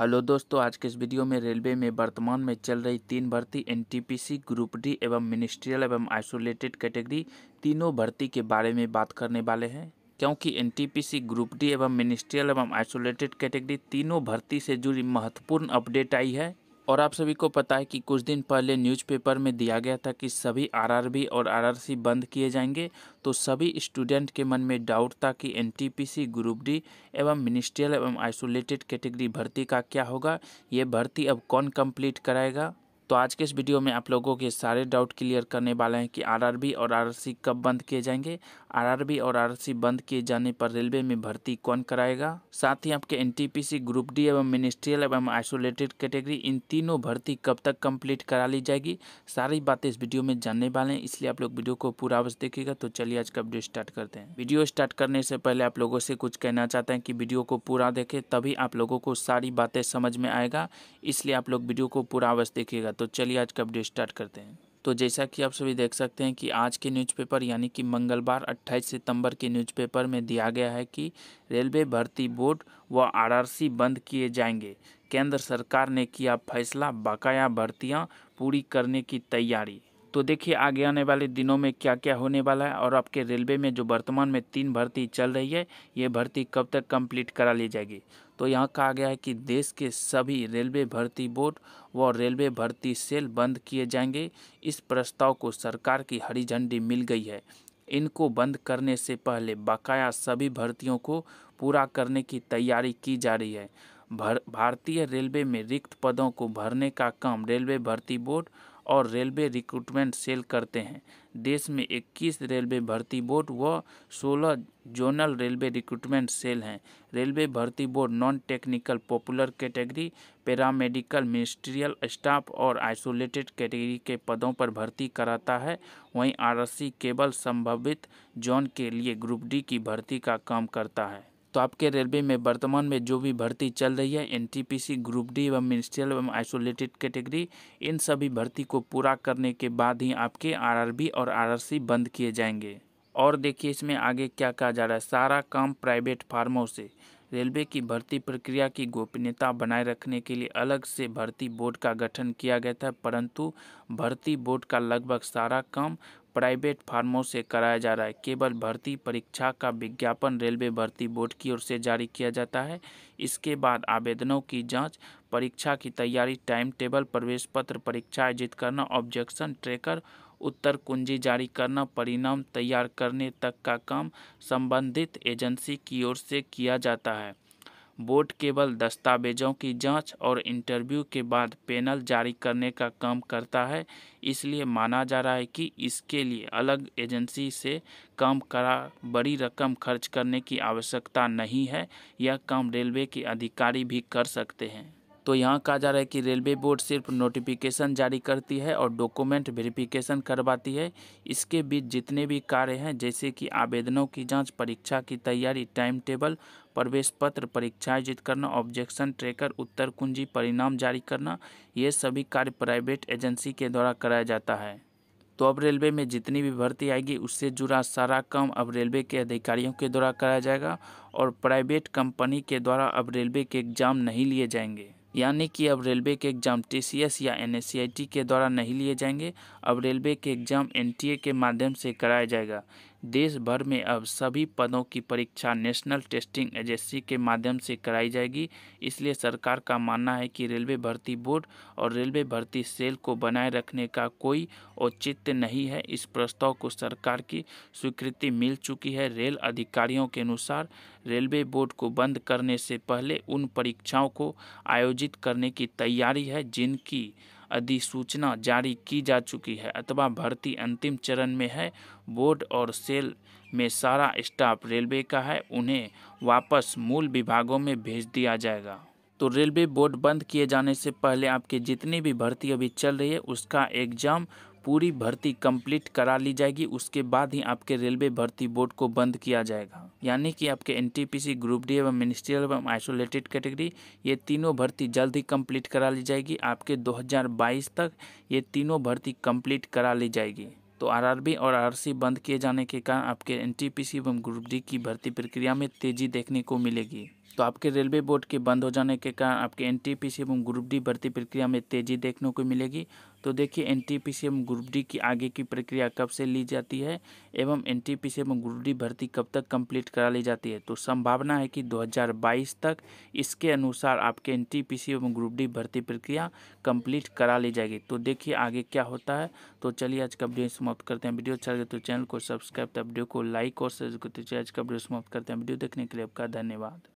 hello दोस्तों आज के इस वीडियो में रेलवे में वर्तमान में चल रही तीन भर्ती एनटीपीसी ग्रुप डी एवं मिनिस्ट्रियल एवं आइसोलेटेड कैटेगरी तीनों भर्ती के बारे में बात करने वाले हैं क्योंकि एनटीपीसी ग्रुप डी एवं मिनिस्ट्रियल एवं आइसोलेटेड कैटेगरी तीनों भर्ती से जुड़ी महत्वपूर्ण अपडेट आई है और आप सभी को पता है कि कुछ दिन पहले न्यूज़पेपर में दिया गया था कि सभी आरआरबी और आरआरसी बंद किए जाएंगे तो सभी स्टूडेंट के मन में डाउट था कि एनटीपीसी ग्रुप डी एवं मिनिस्ट्रियल एवं आइसोलेटेड कैटेगरी भर्ती का क्या होगा ये भर्ती अब कौन कंप्लीट कराएगा तो आज के इस वीडियो में आप लोगों के सारे डाउट क्लियर करने वाले हैं कि आरआरबी और आरआरसी कब बंद किए जाएंगे आरआरबी और आरआरसी बंद किए जाने पर रेलवे में भर्ती कौन कराएगा साथ ही आपके एनटीपीसी ग्रुप डी एवं मिनिस्ट्रियल एवं आइसोलेटेड कैटेगरी इन तीनों भर्ती कब तक कंप्लीट करा ली जाएगी सारी बातें इस वीडियो में जानने वाले हैं इसलिए आप लोग वीडियो को पूरा अवश्य देखेगा तो चलिए आज का वीडियो स्टार्ट करते हैं वीडियो स्टार्ट करने से पहले आप लोगों से कुछ कहना चाहते हैं कि वीडियो को पूरा देखे तभी आप लोगों को सारी बातें समझ में आएगा इसलिए आप लोग वीडियो को पूरा अवश्य देखेगा तो चलिए आज का अपडेट स्टार्ट करते हैं तो जैसा कि आप सभी देख सकते हैं कि आज के न्यूज़पेपर यानी कि मंगलवार 28 सितंबर के न्यूज़पेपर में दिया गया है कि रेलवे भर्ती बोर्ड व आरआरसी बंद किए जाएंगे केंद्र सरकार ने किया फैसला बकाया भर्तियां पूरी करने की तैयारी तो देखिए आगे आने वाले दिनों में क्या क्या होने वाला है और आपके रेलवे में जो वर्तमान में तीन भर्ती चल रही है ये भर्ती कब तक कंप्लीट करा ली जाएगी तो यहाँ कहा गया है कि देश के सभी रेलवे भर्ती बोर्ड व रेलवे भर्ती सेल बंद किए जाएंगे इस प्रस्ताव को सरकार की हरी झंडी मिल गई है इनको बंद करने से पहले बकाया सभी भर्तियों को पूरा करने की तैयारी की जा रही है भर भारतीय रेलवे में रिक्त पदों को भरने का काम रेलवे भर्ती बोर्ड और रेलवे रिक्रूटमेंट सेल करते हैं देश में 21 रेलवे भर्ती बोर्ड व 16 जोनल रेलवे रिक्रूटमेंट सेल हैं रेलवे भर्ती board non technical popular category paramedical ministerial staff और आइसोलेटेड कैटेगरी के पदों पर भर्ती कराता है वहीं आरएससी केवल संभावित जोन के लिए ग्रुप डी की भर्ती का काम करता है तो आपके रेलवे में वर्तमान में जो भी भर्ती चल रही है एन ग्रुप डी एवं मिनिस्ट्रियल एवं आइसोलेटेड कैटेगरी इन सभी भर्ती को पूरा करने के बाद ही आपके आरआरबी और आरआरसी बंद किए जाएंगे और देखिए इसमें आगे क्या कहा जा रहा है सारा काम प्राइवेट फार्मों से रेलवे की भर्ती प्रक्रिया की गोपनीयता बनाए रखने के लिए अलग से भर्ती बोर्ड का गठन किया गया था परंतु भर्ती बोर्ड का लगभग सारा काम प्राइवेट फार्मों से कराया जा रहा है केवल भर्ती परीक्षा का विज्ञापन रेलवे भर्ती बोर्ड की ओर से जारी किया जाता है इसके बाद आवेदनों की जांच परीक्षा की तैयारी टाइम टेबल प्रवेश पत्र परीक्षा आयोजित करना ऑब्जेक्शन ट्रेकर उत्तर कुंजी जारी करना परिणाम तैयार करने तक का काम संबंधित एजेंसी की ओर से किया जाता है बोर्ड केवल दस्तावेजों की जांच और इंटरव्यू के बाद पैनल जारी करने का काम करता है इसलिए माना जा रहा है कि इसके लिए अलग एजेंसी से काम करा बड़ी रकम खर्च करने की आवश्यकता नहीं है यह काम रेलवे के अधिकारी भी कर सकते हैं तो यहाँ कहा जा रहा है कि रेलवे बोर्ड सिर्फ नोटिफिकेशन जारी करती है और डॉक्यूमेंट वेरिफिकेशन करवाती है इसके बीच जितने भी कार्य हैं जैसे कि आवेदनों की जांच परीक्षा की तैयारी टाइम टेबल प्रवेश पत्र परीक्षा आयोजित करना ऑब्जेक्शन ट्रेकर उत्तर कुंजी परिणाम जारी करना ये सभी कार्य प्राइवेट एजेंसी के द्वारा कराया जाता है तो अब रेलवे में जितनी भी भर्ती आएगी उससे जुड़ा सारा काम अब रेलवे के अधिकारियों के द्वारा कराया जाएगा और प्राइवेट कंपनी के द्वारा अब रेलवे के एग्ज़ाम नहीं लिए जाएंगे यानी कि अब रेलवे के एग्ज़ाम टी या एन के द्वारा नहीं लिए जाएंगे अब रेलवे के एग्ज़ाम एन के माध्यम से कराया जाएगा देश भर में अब सभी पदों की परीक्षा नेशनल टेस्टिंग एजेंसी के माध्यम से कराई जाएगी इसलिए सरकार का मानना है कि रेलवे भर्ती बोर्ड और रेलवे भर्ती सेल को बनाए रखने का कोई औचित्य नहीं है इस प्रस्ताव को सरकार की स्वीकृति मिल चुकी है रेल अधिकारियों के अनुसार रेलवे बोर्ड को बंद करने से पहले उन परीक्षाओं को आयोजित करने की तैयारी है जिनकी अधिसूचना जारी की जा चुकी है अथवा भर्ती अंतिम चरण में है बोर्ड और सेल में सारा स्टाफ रेलवे का है उन्हें वापस मूल विभागों में भेज दिया जाएगा तो रेलवे बोर्ड बंद किए जाने से पहले आपके जितनी भी भर्ती अभी चल रही है उसका एग्ज़ाम पूरी भर्ती कंप्लीट करा ली जाएगी उसके बाद ही आपके रेलवे भर्ती बोर्ड को बंद किया जाएगा यानी कि आपके एनटीपीसी ग्रुप डी एवं मिनिस्ट्रियल एवं आइसोलेटेड कैटेगरी ये तीनों भर्ती जल्द ही कम्प्लीट करा ली जाएगी आपके 2022 तक ये तीनों भर्ती कम्प्लीट करा ली जाएगी तो आरआरबी और आरसी बंद किए जाने के कारण आपके एनटीपीसी एवं ग्रुप डी की भर्ती प्रक्रिया में तेजी देखने को मिलेगी तो आपके रेलवे बोर्ड के बंद हो जाने के कारण आपके एन एवं ग्रुप डी भर्ती प्रक्रिया में तेज़ी देखने को मिलेगी तो देखिए एन एवं ग्रुप डी की आगे की प्रक्रिया कब से ली जाती है एवं एन एवं ग्रुप डी भर्ती कब तक कंप्लीट करा ली जाती है तो संभावना है कि 2022 तक इसके अनुसार आपके एन एवं ग्रुप डी भर्ती प्रक्रिया कंप्लीट करा ली जाएगी तो देखिए आगे क्या होता है तो चलिए आज का वीडियो समाप्त करते हैं वीडियो अच्छा लगे तो चैनल को सब्सक्राइब तो वीडियो को लाइक और शेयर करते चलिए आज का वीडियो समाप्त करते हैं वीडियो देखने के लिए आपका धन्यवाद